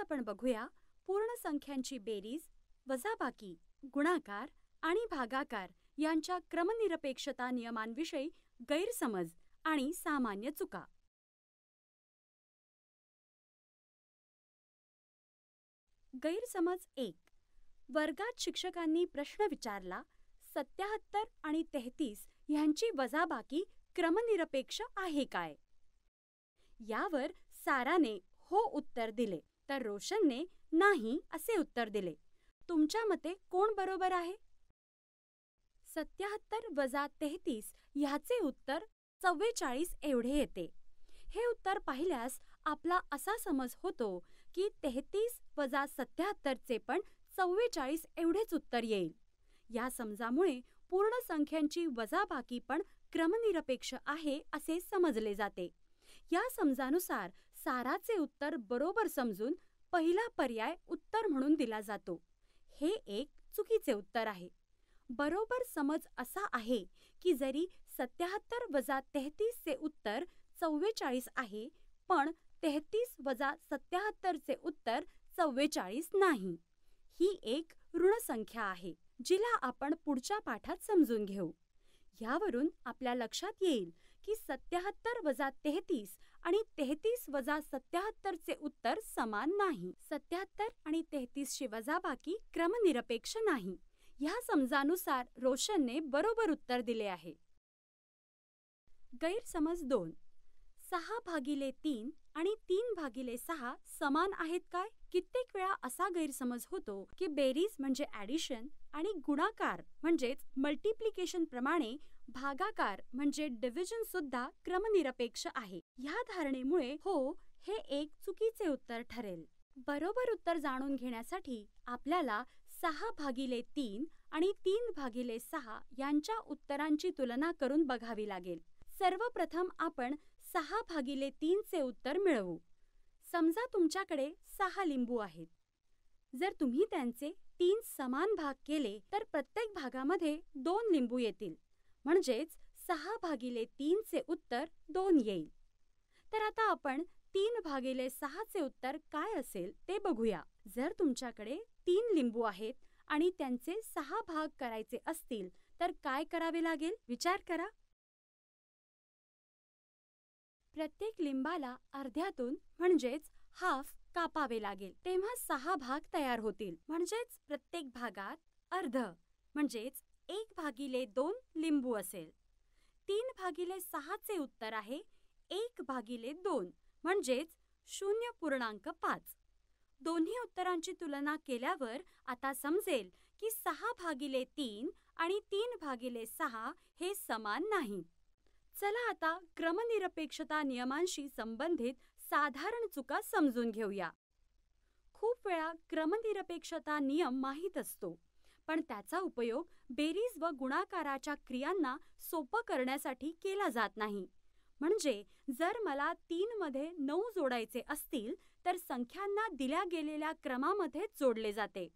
आपण बघूया पूर्ण संख्यांची बेरीज वजाबाकी गुणाकार आणि भागाकार यांच्या क्रमनिरपेक्षता नियमांविषयी गैरसमज आणि सामान्य चुका गैरसमज एक वर्गात शिक्षकांनी प्रश्न विचारला सत्याहत्तर आणि तेहतीस यांची वजाबाकी क्रमनिरपेक्ष आहे काय यावर साराने हो उत्तर दिले तर रोशनने नाही असे उत्तर दिले तुमच्या मते कोण बरोबर आहे सत्याहत्तर वजा तेहतीस ह्याचे उत्तर चव्वेचाळीस एवढे येते हे उत्तर पाहिल्यास आपला असा समज होतो की तेहतीस वजा चे पण चव्वेचाळीस एवढेच उत्तर येईल या समजामुळे पूर्ण संख्यांची वजाबाकी पण क्रमनिरपेक्ष आहे असे समजले जाते या समजानुसार साराचे उत्तर बरोबर समजून पहिला पर्याय उत्तर म्हणून दिला जातो हे एक चुकीचे उत्तर आहे बरोबर समज असा आहे की जरी सत्याहत्तर वजा तेहतीसचे उत्तर चव्वेचाळीस आहे पण तेहतीस वजा सत्याहत्तरचे उत्तर चव्वेचाळीस नाही ही एक ऋणसंख्या आहे जिला आपण पुढच्या पाठात समजून घेऊ यावरून आपल्या लक्षात येईल की सत्याहत्तर वजा तेहतीस आणि तेहतीस वजा सत्याहत्तरचे उत्तर समान नाही सत्याहत्तर आणि तेहतीसची वजाबाकी क्रमनिरपेक्ष नाही ह्या समजानुसार रोशनने बरोबर उत्तर दिले आहे गैरसमज दोन सहा भागिले तीन आणि तीन भागिले सहा समान आहेत काय कित्येक वेळा असा गैरसमज होतो की बेरीज म्हणजे ॲडिशन आणि गुणाकार म्हणजेच मल्टिप्लिकेशन प्रमाणे भागाकार म्हणजे डिव्हिजन सुद्धा क्रमनिरपेक्ष आहे ह्या धारणेमुळे हो हे एक चुकीचे उत्तर ठरेल बरोबर उत्तर जाणून घेण्यासाठी आपल्याला सहा भागिले तीन आणि तीन भागिले सहा यांच्या उत्तरांची तुलना करून बघावी लागेल सर्वप्रथम आपण सहा भागिले तीनचे उत्तर मिळवू समजा तुमच्याकडे सहा लिंबू आहेत जर तुम्ही त्यांचे तीन समान भाग केले तर प्रत्येक भागामध्ये दोन लिंबू येतील म्हणजेच सहा भागिले तीनचे उत्तर दोन येईल तर आता आपण तीन भागिले सहाचे उत्तर काय असेल ते बघूया जर तुमच्याकडे तीन लिंबू आहेत आणि त्यांचे सहा भाग करायचे असतील तर काय करावे लागेल विचार करा प्रत्येक लिंबाला अर्ध्यातून म्हणजेच हाफ कापावे लागेल तेव्हा सहा भाग तयार होतील म्हणजेच प्रत्येक भागात अर्ध म्हणजेच एक भागिले दोन लिंबू असेल तीन भागिले सहाचे उत्तर आहे एक भागिले दोन म्हणजेच शून्य पूर्णांक पाच दोन्ही उत्तरांची तुलना केल्यावर आता समजेल की सहा भागिले तीन आणि तीन भागिले सहा हे समान नाहीत चला आता क्रमनिरपेक्षता नियमांशी संबंधित साधारण चुका समजून घेऊया खूप वेळा क्रमनिरपेक्षता नियम माहीत असतो पण त्याचा उपयोग बेरीज व गुणाकाराच्या क्रियांना सोपं करण्यासाठी केला जात नाही म्हणजे जर मला तीनमध्ये नऊ जोडायचे असतील तर संख्यांना दिल्या गेलेल्या क्रमामध्ये जोडले जाते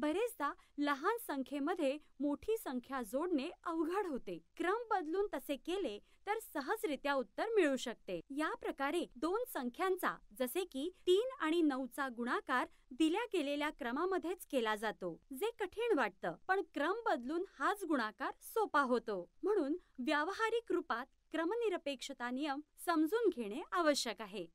बरेचदा लहान संख्येमध्ये मोठी संख्या जोडणे अवघड होते क्रम बदलून तसे केले तर सहजरित्या उत्तर मिळू शकते या प्रकारे दोन संख्यांचा जसे की तीन आणि नऊचा गुणाकार दिल्या गेलेल्या क्रमामध्येच केला जातो जे कठीण वाटतं पण क्रम बदलून हाच गुणाकार सोपा होतो म्हणून व्यावहारिक रूपात क्रमनिरपेक्षता नियम समजून घेणे आवश्यक आहे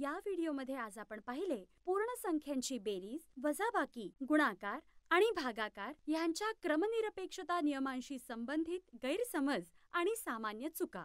या व्हिडिओमध्ये आज आपण पाहिले पूर्ण संख्यांची बेरीज वजाबाकी गुणाकार आणि भागाकार यांच्या क्रमनिरपेक्षता नियमांशी संबंधित गैरसमज आणि सामान्य चुका